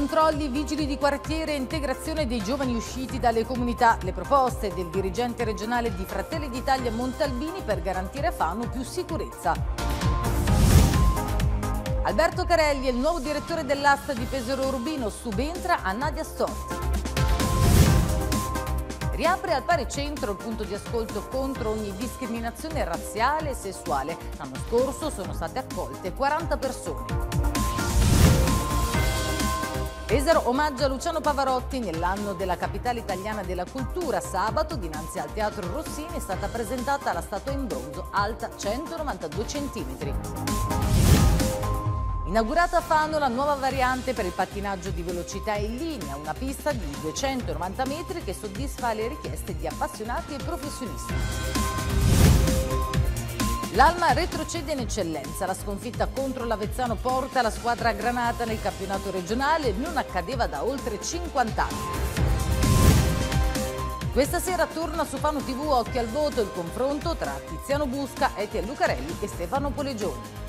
Controlli, vigili di quartiere e integrazione dei giovani usciti dalle comunità. Le proposte del dirigente regionale di Fratelli d'Italia Montalbini per garantire a Fano più sicurezza. Alberto Carelli è il nuovo direttore dell'asta di Pesaro Urbino, subentra a Nadia Storti. Riapre al pari centro il punto di ascolto contro ogni discriminazione razziale e sessuale. L'anno scorso sono state accolte 40 persone. Pesaro omaggia Luciano Pavarotti nell'anno della capitale italiana della cultura. Sabato, dinanzi al Teatro Rossini, è stata presentata la statua in bronzo alta 192 cm. Inaugurata a Fano la nuova variante per il pattinaggio di velocità in linea, una pista di 290 metri che soddisfa le richieste di appassionati e professionisti. L'Alma retrocede in eccellenza, la sconfitta contro l'Avezzano porta la squadra Granata nel campionato regionale, non accadeva da oltre 50 anni. Questa sera torna su Fano TV Occhio al Voto il confronto tra Tiziano Busca, Etienne Lucarelli e Stefano Polegioni.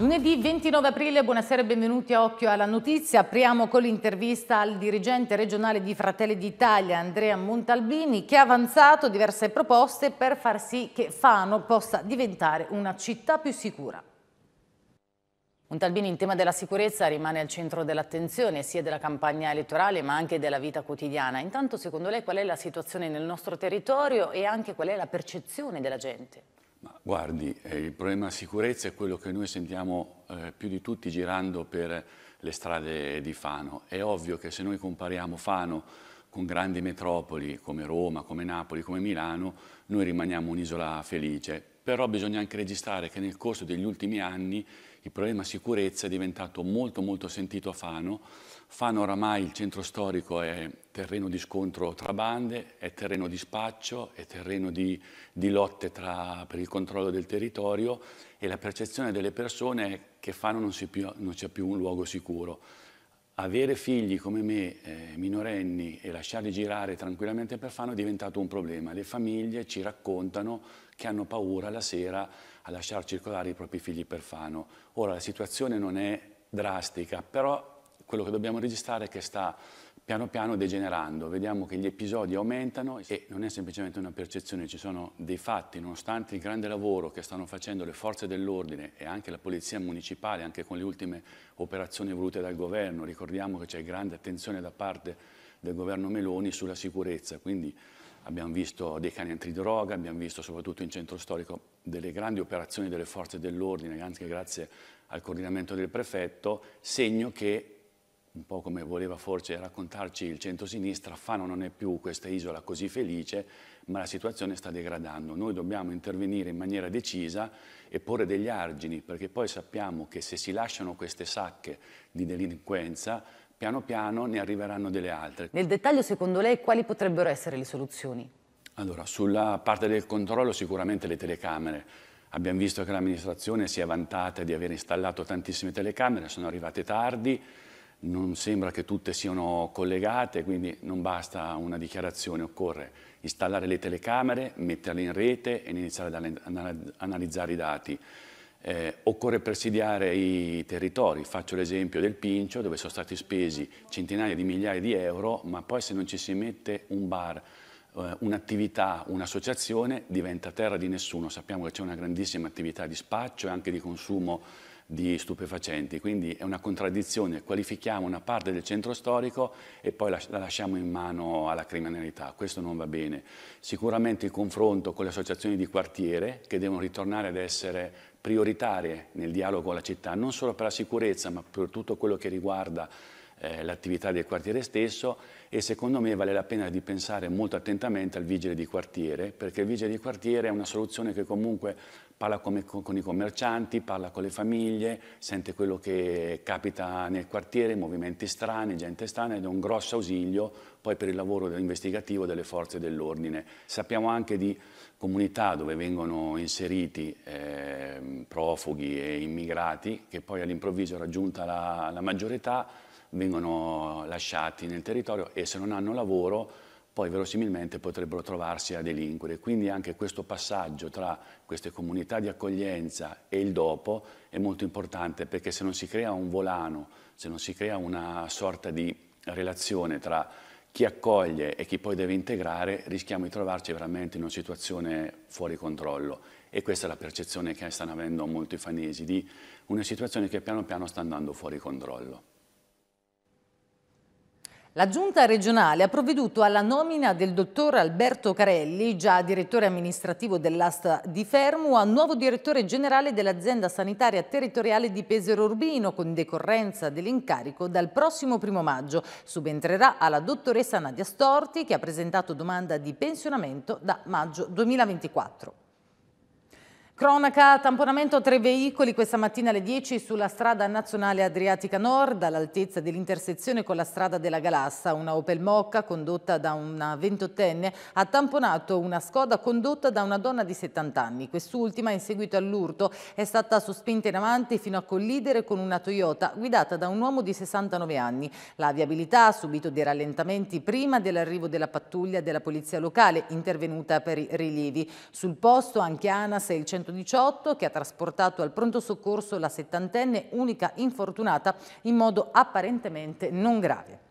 Lunedì 29 aprile, buonasera e benvenuti a Occhio alla Notizia. Apriamo con l'intervista al dirigente regionale di Fratelli d'Italia, Andrea Montalbini, che ha avanzato diverse proposte per far sì che Fano possa diventare una città più sicura. Montalbini in tema della sicurezza rimane al centro dell'attenzione sia della campagna elettorale ma anche della vita quotidiana. Intanto secondo lei qual è la situazione nel nostro territorio e anche qual è la percezione della gente? Ma guardi, eh, il problema sicurezza è quello che noi sentiamo eh, più di tutti girando per le strade di Fano. È ovvio che se noi compariamo Fano con grandi metropoli come Roma, come Napoli, come Milano, noi rimaniamo un'isola felice. Però bisogna anche registrare che nel corso degli ultimi anni il problema sicurezza è diventato molto molto sentito a Fano Fano oramai il centro storico è terreno di scontro tra bande, è terreno di spaccio, è terreno di, di lotte tra, per il controllo del territorio e la percezione delle persone è che Fano non, più, non c'è più un luogo sicuro. Avere figli come me, eh, minorenni, e lasciarli girare tranquillamente per Fano è diventato un problema. Le famiglie ci raccontano che hanno paura la sera a lasciar circolare i propri figli per Fano. Ora la situazione non è drastica, però quello che dobbiamo registrare è che sta piano piano degenerando, vediamo che gli episodi aumentano e non è semplicemente una percezione, ci sono dei fatti, nonostante il grande lavoro che stanno facendo le forze dell'ordine e anche la polizia municipale, anche con le ultime operazioni volute dal governo, ricordiamo che c'è grande attenzione da parte del governo Meloni sulla sicurezza, quindi abbiamo visto dei cani antidroga, abbiamo visto soprattutto in centro storico delle grandi operazioni delle forze dell'ordine, anche grazie al coordinamento del prefetto, segno che un po' come voleva forse raccontarci il centrosinistra, Fano non è più questa isola così felice, ma la situazione sta degradando. Noi dobbiamo intervenire in maniera decisa e porre degli argini, perché poi sappiamo che se si lasciano queste sacche di delinquenza, piano piano ne arriveranno delle altre. Nel dettaglio, secondo lei, quali potrebbero essere le soluzioni? Allora, sulla parte del controllo sicuramente le telecamere. Abbiamo visto che l'amministrazione si è vantata di aver installato tantissime telecamere, sono arrivate tardi, non sembra che tutte siano collegate, quindi non basta una dichiarazione, occorre installare le telecamere, metterle in rete e iniziare ad analizzare i dati. Eh, occorre presidiare i territori, faccio l'esempio del Pincio dove sono stati spesi centinaia di migliaia di euro, ma poi se non ci si mette un bar, eh, un'attività, un'associazione diventa terra di nessuno. Sappiamo che c'è una grandissima attività di spaccio e anche di consumo di stupefacenti, quindi è una contraddizione, qualifichiamo una parte del centro storico e poi la, lasciamo in mano alla criminalità, questo non va bene. Sicuramente il confronto con le associazioni di quartiere che devono ritornare ad essere prioritarie nel dialogo con la città, non solo per la sicurezza ma per tutto quello che riguarda eh, l'attività del quartiere stesso e secondo me vale la pena di pensare molto attentamente al vigile di quartiere perché il vigile di quartiere è una soluzione che comunque parla con, con i commercianti, parla con le famiglie, sente quello che capita nel quartiere, movimenti strani, gente strana ed è un grosso ausilio poi per il lavoro investigativo delle forze dell'ordine. Sappiamo anche di comunità dove vengono inseriti eh, profughi e immigrati che poi all'improvviso raggiunta la, la maggiore età vengono lasciati nel territorio e se non hanno lavoro poi verosimilmente potrebbero trovarsi a delinquere. Quindi anche questo passaggio tra queste comunità di accoglienza e il dopo è molto importante perché se non si crea un volano, se non si crea una sorta di relazione tra chi accoglie e chi poi deve integrare, rischiamo di trovarci veramente in una situazione fuori controllo. E questa è la percezione che stanno avendo molti fanesi di una situazione che piano piano sta andando fuori controllo. La giunta regionale ha provveduto alla nomina del dottor Alberto Carelli, già direttore amministrativo dell'asta di Fermo, a nuovo direttore generale dell'azienda sanitaria territoriale di Pesero Urbino, con decorrenza dell'incarico dal prossimo primo maggio. Subentrerà alla dottoressa Nadia Storti, che ha presentato domanda di pensionamento da maggio 2024. Cronaca, tamponamento tre veicoli questa mattina alle 10 sulla strada nazionale Adriatica Nord all'altezza dell'intersezione con la strada della Galassa. Una Opel Mocca condotta da una ventottenne ha tamponato una Skoda condotta da una donna di 70 anni. Quest'ultima in seguito all'urto è stata sospinta in avanti fino a collidere con una Toyota guidata da un uomo di 69 anni. La viabilità ha subito dei rallentamenti prima dell'arrivo della pattuglia della polizia locale intervenuta per i rilievi. Sul posto anche ANAS e il centro 118 che ha trasportato al pronto soccorso la settantenne unica infortunata in modo apparentemente non grave.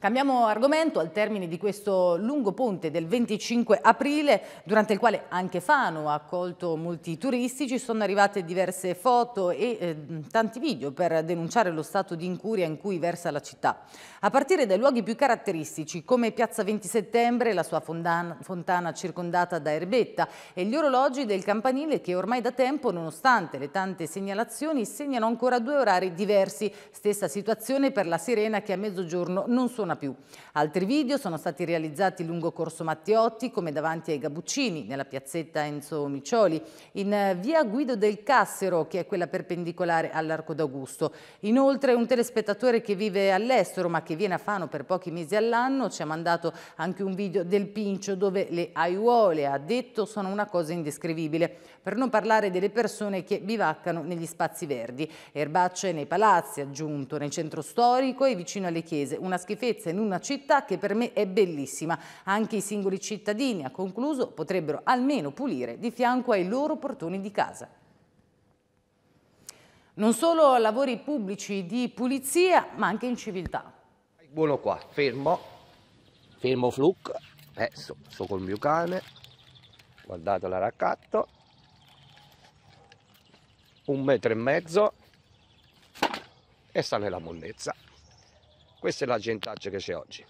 Cambiamo argomento al termine di questo lungo ponte del 25 aprile, durante il quale anche Fano ha accolto molti turisti. Ci sono arrivate diverse foto e eh, tanti video per denunciare lo stato di incuria in cui versa la città. A partire dai luoghi più caratteristici, come Piazza 20 Settembre, la sua fondana, fontana circondata da erbetta e gli orologi del campanile che ormai da tempo, nonostante le tante segnalazioni, segnano ancora due orari diversi. Stessa situazione per la sirena che a mezzogiorno non suona persona più. Altri video sono stati realizzati lungo Corso Matteotti, come davanti ai Gabuccini, nella piazzetta Enzo Miccioli, in eh, via Guido del Cassero, che è quella perpendicolare all'Arco d'Augusto. Inoltre un telespettatore che vive all'estero ma che viene a Fano per pochi mesi all'anno ci ha mandato anche un video del Pincio dove le aiuole, ha detto, sono una cosa indescrivibile. Per non parlare delle persone che bivaccano negli spazi verdi. Erbacce nei palazzi, aggiunto, nel centro storico e vicino alle chiese. Una schifezza ricchezza in una città che per me è bellissima. Anche i singoli cittadini, ha concluso, potrebbero almeno pulire di fianco ai loro portoni di casa. Non solo lavori pubblici di pulizia, ma anche in civiltà. Buono qua, fermo, fermo fluc, eh, sto, sto col mio cane, guardate la raccatto, un metro e mezzo e sta nella mollezza. Questa è la gentaccia che c'è oggi.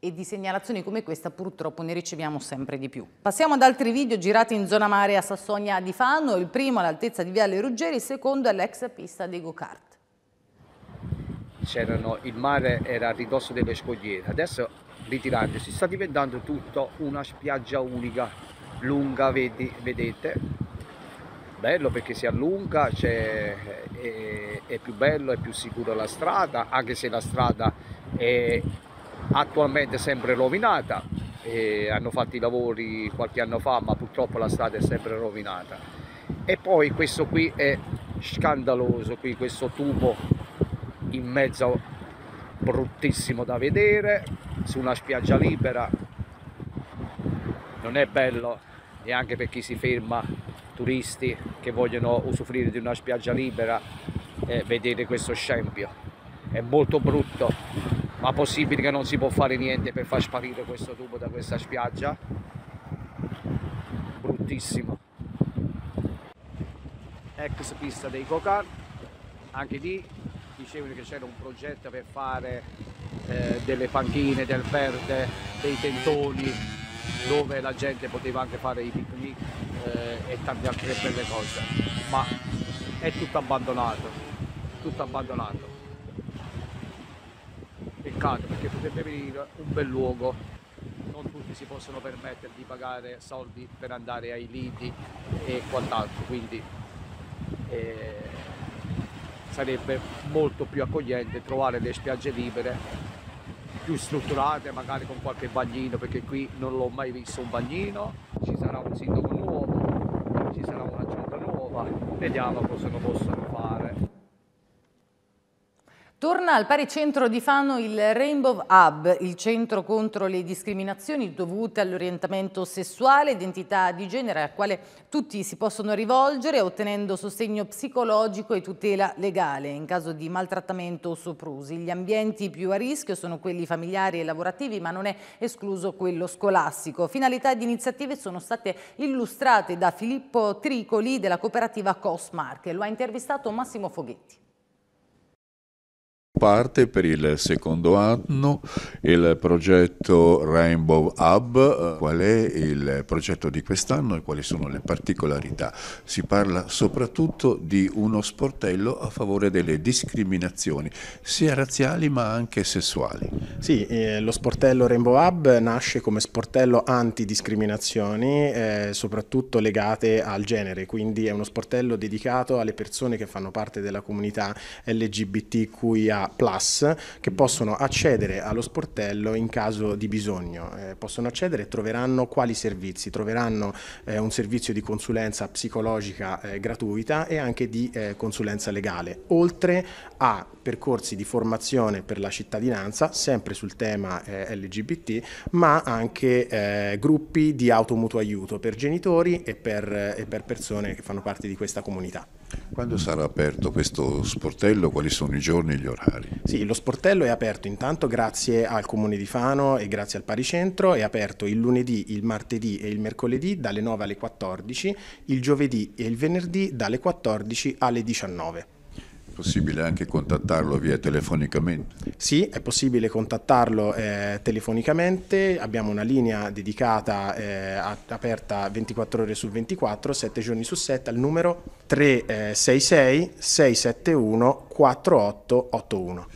e di segnalazioni come questa purtroppo ne riceviamo sempre di più. Passiamo ad altri video girati in zona mare a Sassonia di Fano, il primo all'altezza di Viale Ruggeri, il secondo all'ex pista dei go-kart. il mare era a ridosso delle scogliere, adesso ritirandosi sta diventando tutto una spiaggia unica, lunga, vedi, vedete, bello perché si allunga, cioè, è, è, più bello, è più sicura la strada, anche se la strada è attualmente sempre rovinata, hanno fatto i lavori qualche anno fa ma purtroppo la strada è sempre rovinata. E poi questo qui è scandaloso, qui questo tubo in mezzo bruttissimo da vedere, su una spiaggia libera, non è bello neanche per chi si ferma turisti che vogliono usufruire di una spiaggia libera eh, vedere questo scempio. È molto brutto, ma possibile che non si può fare niente per far sparire questo tubo da questa spiaggia. Bruttissimo. Ex pista dei Cocar, anche lì dicevano che c'era un progetto per fare eh, delle panchine, del verde, dei tentoni dove la gente poteva anche fare i picnic eh, e tante altre belle cose, ma è tutto abbandonato, tutto abbandonato. Peccato perché potrebbe venire un bel luogo, non tutti si possono permettere di pagare soldi per andare ai liti e quant'altro, quindi eh, sarebbe molto più accogliente trovare le spiagge libere più strutturate magari con qualche bagnino perché qui non l'ho mai visto un bagnino ci sarà un sindaco nuovo ci sarà un'aggiunta nuova, vediamo cosa non possono Torna al pari centro di Fano il Rainbow Hub, il centro contro le discriminazioni dovute all'orientamento sessuale e identità di genere al quale tutti si possono rivolgere ottenendo sostegno psicologico e tutela legale in caso di maltrattamento o soprusi. Gli ambienti più a rischio sono quelli familiari e lavorativi ma non è escluso quello scolastico. Finalità ed iniziative sono state illustrate da Filippo Tricoli della cooperativa Cosmark. Lo ha intervistato Massimo Foghetti parte per il secondo anno il progetto Rainbow Hub. Qual è il progetto di quest'anno e quali sono le particolarità? Si parla soprattutto di uno sportello a favore delle discriminazioni, sia razziali ma anche sessuali. Sì, eh, lo sportello Rainbow Hub nasce come sportello antidiscriminazioni, eh, soprattutto legate al genere, quindi è uno sportello dedicato alle persone che fanno parte della comunità LGBTQIA+, Plus che possono accedere allo sportello in caso di bisogno. Eh, possono accedere e troveranno quali servizi? Troveranno eh, un servizio di consulenza psicologica eh, gratuita e anche di eh, consulenza legale, oltre a percorsi di formazione per la cittadinanza, sempre sul tema eh, LGBT, ma anche eh, gruppi di automutuo aiuto per genitori e per, e per persone che fanno parte di questa comunità. Quando sarà aperto questo sportello? Quali sono i giorni e gli orari? Sì, lo sportello è aperto intanto grazie al Comune di Fano e grazie al Paricentro, è aperto il lunedì, il martedì e il mercoledì dalle 9 alle 14, il giovedì e il venerdì dalle 14 alle 19. È possibile anche contattarlo via telefonicamente? Sì, è possibile contattarlo eh, telefonicamente, abbiamo una linea dedicata eh, aperta 24 ore su 24, 7 giorni su 7 al numero 366 671 4881.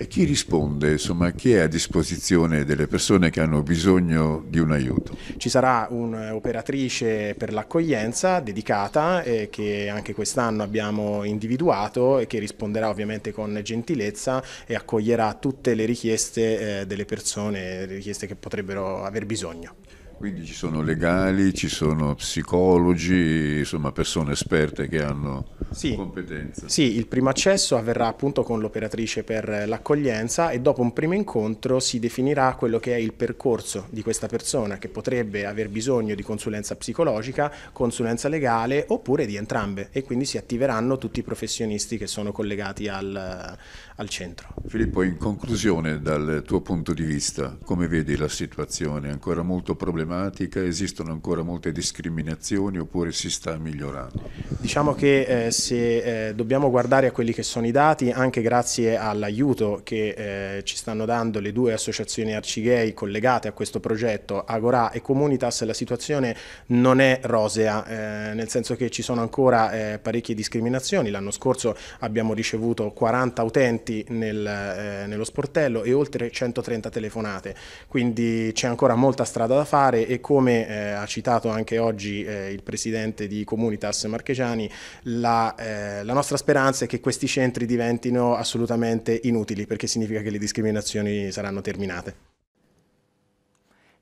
E chi risponde, insomma, chi è a disposizione delle persone che hanno bisogno di un aiuto? Ci sarà un'operatrice per l'accoglienza dedicata eh, che anche quest'anno abbiamo individuato e che risponderà ovviamente con gentilezza e accoglierà tutte le richieste eh, delle persone, le richieste che potrebbero aver bisogno. Quindi ci sono legali, ci sono psicologi, insomma persone esperte che hanno sì, competenze. Sì, il primo accesso avverrà appunto con l'operatrice per l'accoglienza e dopo un primo incontro si definirà quello che è il percorso di questa persona che potrebbe aver bisogno di consulenza psicologica, consulenza legale oppure di entrambe e quindi si attiveranno tutti i professionisti che sono collegati al, al centro. Filippo, in conclusione, dal tuo punto di vista, come vedi la situazione? È ancora molto problematica? Esistono ancora molte discriminazioni oppure si sta migliorando? Diciamo che eh, se eh, dobbiamo guardare a quelli che sono i dati, anche grazie all'aiuto che eh, ci stanno dando le due associazioni arcighei collegate a questo progetto, Agorà e Comunitas, la situazione non è rosea, eh, nel senso che ci sono ancora eh, parecchie discriminazioni. L'anno scorso abbiamo ricevuto 40 utenti clienti nel, eh, nello sportello e oltre 130 telefonate, quindi c'è ancora molta strada da fare e come eh, ha citato anche oggi eh, il presidente di Comunitas Marchegiani, la, eh, la nostra speranza è che questi centri diventino assolutamente inutili perché significa che le discriminazioni saranno terminate.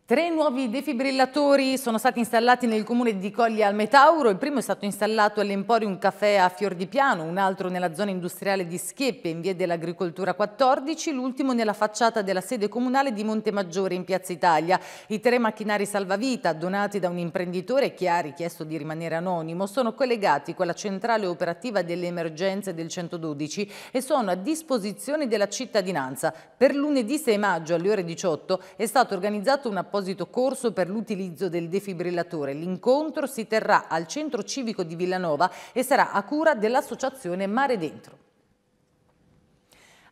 Tre nuovi defibrillatori sono stati installati nel comune di Coglia al Metauro. Il primo è stato installato all'Emporium Café a Fior di Piano, un altro nella zona industriale di Schieppe in via dell'Agricoltura 14, l'ultimo nella facciata della sede comunale di Montemaggiore in Piazza Italia. I tre macchinari salvavita, donati da un imprenditore che ha richiesto di rimanere anonimo, sono collegati con la centrale operativa delle emergenze del 112 e sono a disposizione della cittadinanza. Per lunedì 6 maggio alle ore 18 è stato organizzato un apposito apposito corso per l'utilizzo del defibrillatore. L'incontro si terrà al Centro Civico di Villanova e sarà a cura dell'Associazione Mare Dentro.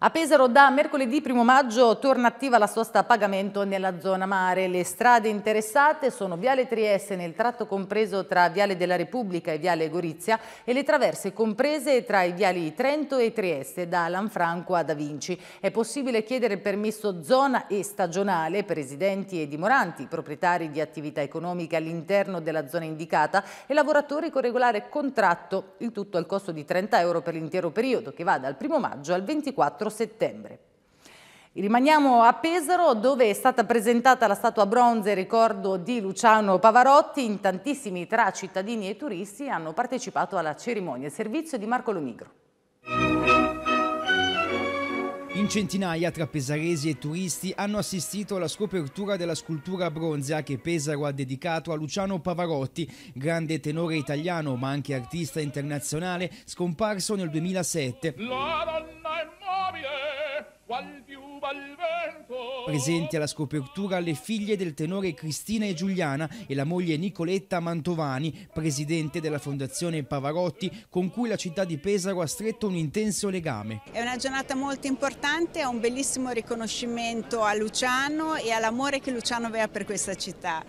A Pesaro da mercoledì 1 maggio torna attiva la sosta a pagamento nella zona mare. Le strade interessate sono Viale Trieste nel tratto compreso tra Viale della Repubblica e Viale Gorizia e le traverse comprese tra i viali Trento e Trieste da Lanfranco a Da Vinci. È possibile chiedere permesso zona e stagionale per residenti e dimoranti, proprietari di attività economiche all'interno della zona indicata e lavoratori con regolare contratto, il tutto al costo di 30 euro per l'intero periodo che va dal 1 maggio al 24 settembre settembre. Rimaniamo a Pesaro dove è stata presentata la statua bronze ricordo di Luciano Pavarotti. In tantissimi tra cittadini e turisti hanno partecipato alla cerimonia. servizio di Marco Lomigro. In centinaia tra pesaresi e turisti hanno assistito alla scopertura della scultura bronzea che Pesaro ha dedicato a Luciano Pavarotti, grande tenore italiano ma anche artista internazionale, scomparso nel 2007. La, la, la, Presenti alla scopertura le figlie del tenore Cristina e Giuliana e la moglie Nicoletta Mantovani, presidente della Fondazione Pavarotti, con cui la città di Pesaro ha stretto un intenso legame. È una giornata molto importante, è un bellissimo riconoscimento a Luciano e all'amore che Luciano aveva per questa città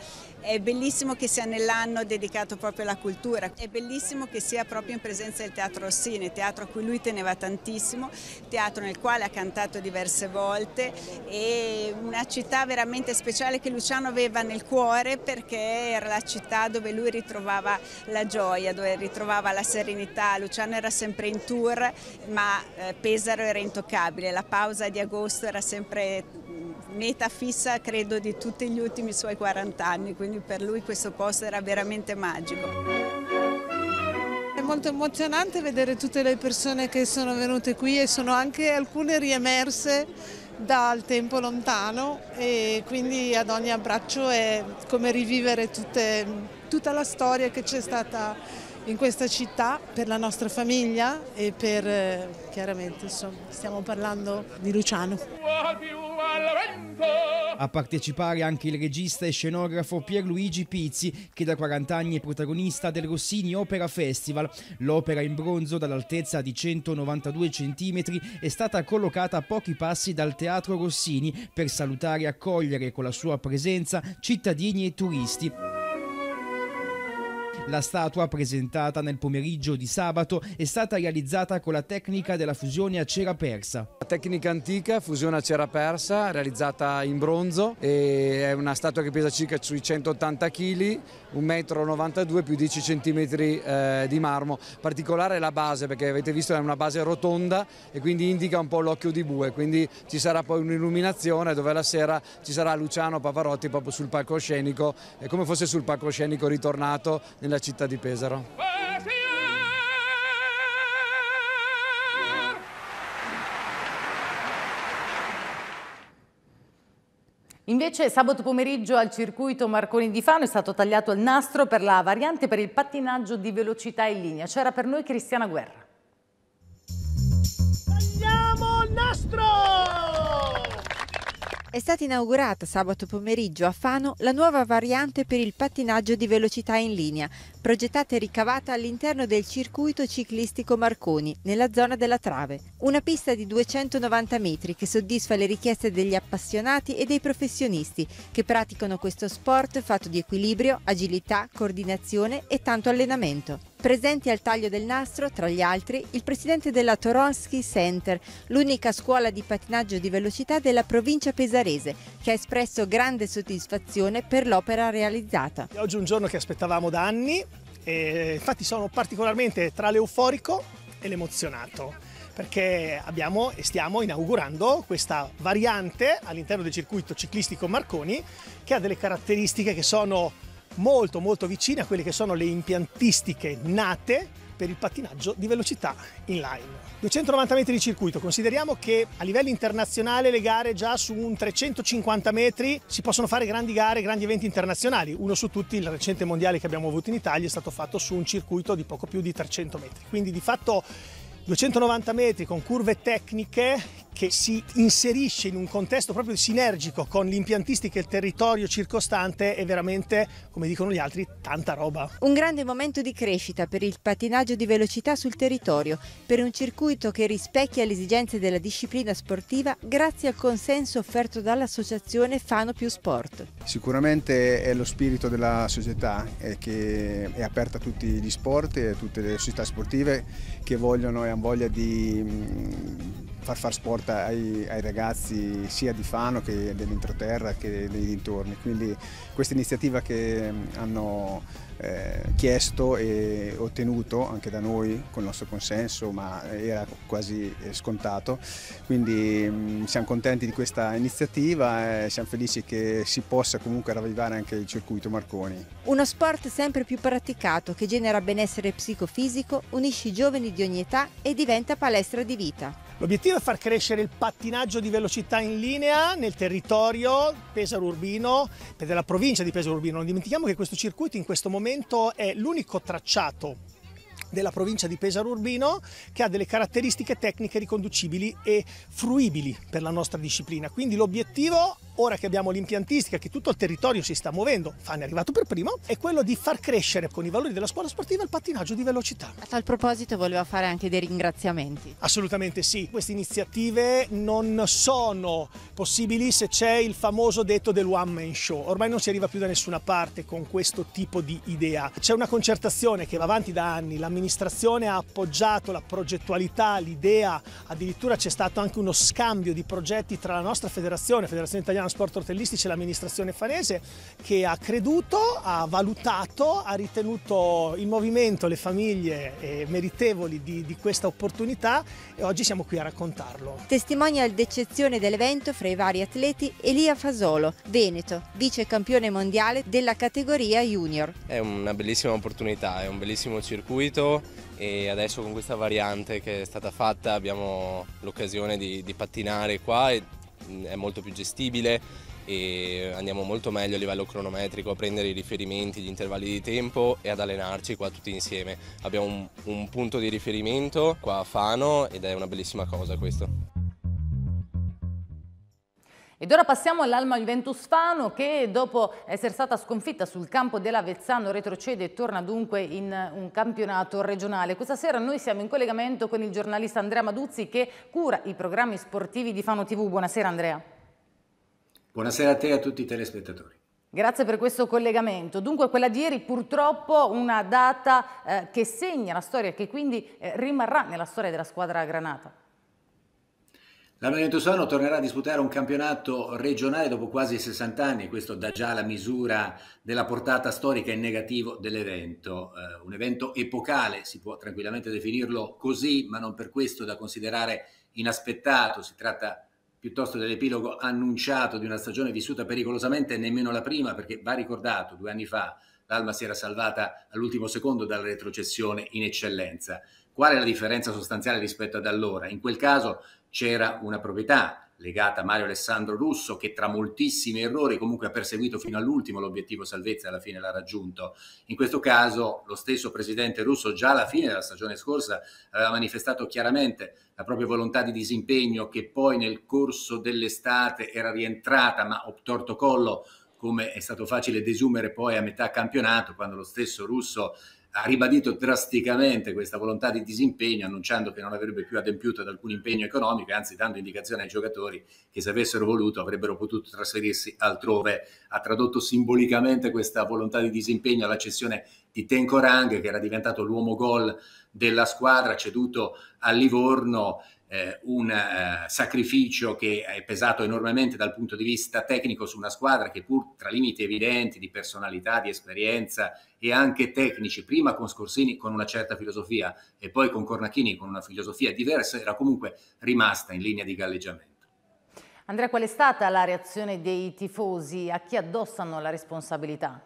è bellissimo che sia nell'anno dedicato proprio alla cultura, è bellissimo che sia proprio in presenza del Teatro Rossini, teatro a cui lui teneva tantissimo, teatro nel quale ha cantato diverse volte e una città veramente speciale che Luciano aveva nel cuore perché era la città dove lui ritrovava la gioia, dove ritrovava la serenità. Luciano era sempre in tour ma eh, Pesaro era intoccabile, la pausa di agosto era sempre meta fissa credo di tutti gli ultimi suoi 40 anni, quindi per lui questo posto era veramente magico. È molto emozionante vedere tutte le persone che sono venute qui e sono anche alcune riemerse dal tempo lontano e quindi ad ogni abbraccio è come rivivere tutte, tutta la storia che c'è stata in questa città per la nostra famiglia e per eh, chiaramente insomma, stiamo parlando di Luciano. A partecipare anche il regista e scenografo Pierluigi Pizzi, che da 40 anni è protagonista del Rossini Opera Festival. L'opera in bronzo, dall'altezza di 192 cm, è stata collocata a pochi passi dal Teatro Rossini per salutare e accogliere con la sua presenza cittadini e turisti. La statua, presentata nel pomeriggio di sabato, è stata realizzata con la tecnica della fusione a cera persa. La tecnica antica, fusione a cera persa, realizzata in bronzo, è una statua che pesa circa sui 180 kg, 1,92 m più 10 cm eh, di marmo. Particolare è la base, perché avete visto è una base rotonda e quindi indica un po' l'occhio di bue, quindi ci sarà poi un'illuminazione dove la sera ci sarà Luciano Pavarotti proprio sul palcoscenico, come fosse sul palcoscenico ritornato nella nella città di Pesaro. Invece sabato pomeriggio al circuito Marconi di Fano è stato tagliato il nastro per la variante per il pattinaggio di velocità in linea. C'era per noi Cristiana Guerra. Tagliamo il nastro! È stata inaugurata sabato pomeriggio a Fano la nuova variante per il pattinaggio di velocità in linea, progettata e ricavata all'interno del circuito ciclistico Marconi, nella zona della Trave. Una pista di 290 metri che soddisfa le richieste degli appassionati e dei professionisti che praticano questo sport fatto di equilibrio, agilità, coordinazione e tanto allenamento. Presenti al taglio del nastro, tra gli altri, il presidente della Toronski Center, l'unica scuola di patinaggio di velocità della provincia pesarese, che ha espresso grande soddisfazione per l'opera realizzata. Oggi è un giorno che aspettavamo da anni e infatti sono particolarmente tra l'euforico e l'emozionato perché abbiamo e stiamo inaugurando questa variante all'interno del circuito ciclistico Marconi che ha delle caratteristiche che sono molto molto vicine a quelle che sono le impiantistiche nate per il pattinaggio di velocità inline. 290 metri di circuito, consideriamo che a livello internazionale le gare già su un 350 metri si possono fare grandi gare, grandi eventi internazionali, uno su tutti il recente mondiale che abbiamo avuto in Italia è stato fatto su un circuito di poco più di 300 metri, quindi di fatto 290 metri con curve tecniche che si inserisce in un contesto proprio sinergico con l'impiantistica e il territorio circostante è veramente, come dicono gli altri, tanta roba. Un grande momento di crescita per il patinaggio di velocità sul territorio, per un circuito che rispecchia le esigenze della disciplina sportiva grazie al consenso offerto dall'associazione Fano più Sport. Sicuramente è lo spirito della società è che è aperta a tutti gli sport e a tutte le società sportive che vogliono e hanno voglia di far fare sport ai, ai, ragazzi sia di Fano che dell'entroterra che dei dintorni. Quindi questa iniziativa che mm, hanno eh, chiesto e ottenuto anche da noi con il nostro consenso, ma era quasi scontato. Quindi mh, mm, siamo contenti di questa iniziativa e siamo felici che si possa comunque ravvivare anche il circuito Marconi. Uno sport sempre più praticato che genera benessere psicofisico, unisce i giovani di ogni età e diventa palestra di vita. L'obiettivo è far crescere il pattinaggio di velocità in linea nel territorio Pesaro Urbino, della provincia di Pesaro Urbino. Non dimentichiamo che questo circuito in questo momento è l'unico tracciato della provincia di Pesaro Urbino che ha delle caratteristiche tecniche riconducibili e fruibili per la nostra disciplina. Quindi l'obiettivo, ora che abbiamo l'impiantistica, che tutto il territorio si sta muovendo, Fanny è arrivato per primo, è quello di far crescere con i valori della scuola sportiva il pattinaggio di velocità. A tal proposito voleva fare anche dei ringraziamenti. Assolutamente sì, queste iniziative non sono possibili se c'è il famoso detto del one man show. Ormai non si arriva più da nessuna parte con questo tipo di idea. C'è una concertazione che va avanti da anni, la l'amministrazione ha appoggiato la progettualità, l'idea, addirittura c'è stato anche uno scambio di progetti tra la nostra federazione, Federazione Italiana Sport Ortellistici e l'amministrazione fanese che ha creduto, ha valutato, ha ritenuto il movimento, le famiglie eh, meritevoli di, di questa opportunità e oggi siamo qui a raccontarlo. Testimonial d'eccezione dell'evento fra i vari atleti Elia Fasolo, Veneto, vice campione mondiale della categoria junior. È una bellissima opportunità, è un bellissimo circuito Montevideo e adesso con questa variante che è stata fatta abbiamo l'occasione di, di pattinare qua, e è molto più gestibile e andiamo molto meglio a livello cronometrico a prendere i riferimenti, gli intervalli di tempo e ad allenarci qua tutti insieme. Abbiamo un, un punto di riferimento qua a Fano ed è una bellissima cosa questo. Ed ora passiamo all'Alma Juventus Fano che dopo essere stata sconfitta sul campo dell'Avezzano retrocede e torna dunque in eh, un campionato regionale. Questa sera noi siamo in collegamento con il giornalista Andrea Maduzzi che cura i programmi sportivi di Fano TV. Buonasera Andrea. Buonasera a te e a tutti i telespettatori. Grazie per questo collegamento. Dunque quella di ieri purtroppo una data eh, che segna la storia e che quindi eh, rimarrà nella storia della squadra granata. La Noventusano tornerà a disputare un campionato regionale dopo quasi 60 anni, questo dà già la misura della portata storica e negativo dell'evento, eh, un evento epocale, si può tranquillamente definirlo così, ma non per questo da considerare inaspettato, si tratta piuttosto dell'epilogo annunciato di una stagione vissuta pericolosamente nemmeno la prima, perché va ricordato, due anni fa l'Alma si era salvata all'ultimo secondo dalla retrocessione in eccellenza. Qual è la differenza sostanziale rispetto ad allora? In quel caso c'era una proprietà legata a Mario Alessandro Russo che tra moltissimi errori comunque ha perseguito fino all'ultimo l'obiettivo salvezza e alla fine l'ha raggiunto. In questo caso lo stesso presidente russo già alla fine della stagione scorsa aveva manifestato chiaramente la propria volontà di disimpegno che poi nel corso dell'estate era rientrata ma ho torto collo come è stato facile desumere poi a metà campionato quando lo stesso russo ha ribadito drasticamente questa volontà di disimpegno, annunciando che non avrebbe più adempiuto ad alcun impegno economico, anzi dando indicazione ai giocatori che se avessero voluto avrebbero potuto trasferirsi altrove. Ha tradotto simbolicamente questa volontà di disimpegno alla cessione di Tenkorang, che era diventato l'uomo gol della squadra, ceduto a Livorno eh, un eh, sacrificio che è pesato enormemente dal punto di vista tecnico su una squadra che pur tra limiti evidenti di personalità, di esperienza e anche tecnici, prima con Scorsini con una certa filosofia e poi con Cornacchini con una filosofia diversa, era comunque rimasta in linea di galleggiamento. Andrea, qual è stata la reazione dei tifosi? A chi addossano la responsabilità?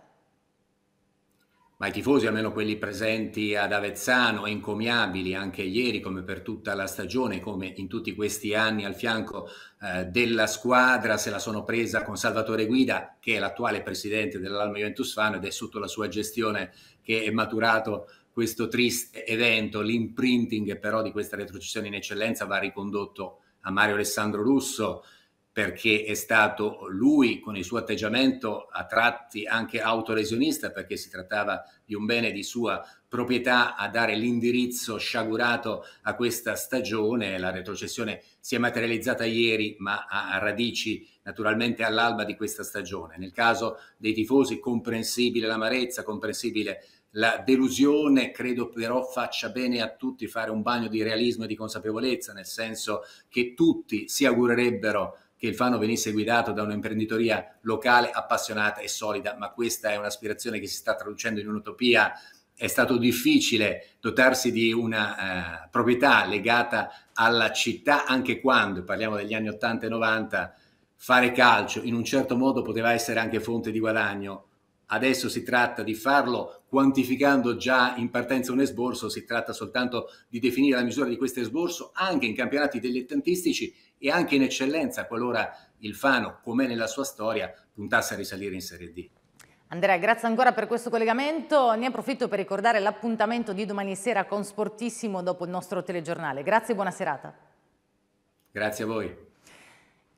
Ma i tifosi, almeno quelli presenti ad Avezzano, encomiabili anche ieri come per tutta la stagione, come in tutti questi anni al fianco eh, della squadra, se la sono presa con Salvatore Guida, che è l'attuale presidente dell'Alma Juventus Fan ed è sotto la sua gestione che è maturato questo triste evento. L'imprinting però di questa retrocessione in eccellenza va ricondotto a Mario Alessandro Russo, perché è stato lui con il suo atteggiamento a tratti anche autolesionista, perché si trattava di un bene di sua proprietà a dare l'indirizzo sciagurato a questa stagione. La retrocessione si è materializzata ieri, ma ha radici naturalmente all'alba di questa stagione. Nel caso dei tifosi comprensibile l'amarezza, comprensibile la delusione credo però faccia bene a tutti fare un bagno di realismo e di consapevolezza, nel senso che tutti si augurerebbero che il Fano venisse guidato da un'imprenditoria locale appassionata e solida, ma questa è un'aspirazione che si sta traducendo in un'utopia. È stato difficile dotarsi di una eh, proprietà legata alla città, anche quando, parliamo degli anni 80 e 90, fare calcio in un certo modo poteva essere anche fonte di guadagno. Adesso si tratta di farlo quantificando già in partenza un esborso, si tratta soltanto di definire la misura di questo esborso anche in campionati dilettantistici e anche in eccellenza qualora il Fano, com'è nella sua storia, puntasse a risalire in Serie D. Andrea, grazie ancora per questo collegamento. Ne approfitto per ricordare l'appuntamento di domani sera con Sportissimo dopo il nostro telegiornale. Grazie e buona serata. Grazie a voi.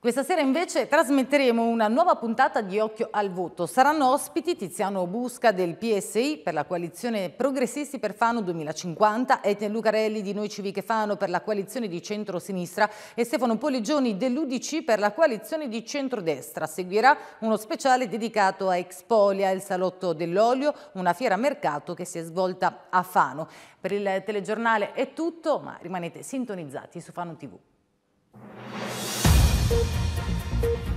Questa sera invece trasmetteremo una nuova puntata di Occhio al Voto. Saranno ospiti Tiziano Busca del PSI per la coalizione Progressisti per Fano 2050, Etienne Lucarelli di Noi Civiche Fano per la coalizione di centrosinistra e Stefano Poligioni dell'Udic per la coalizione di centrodestra. Seguirà uno speciale dedicato a Expolia, il salotto dell'olio, una fiera mercato che si è svolta a Fano. Per il telegiornale è tutto, ma rimanete sintonizzati su Fano TV. thank you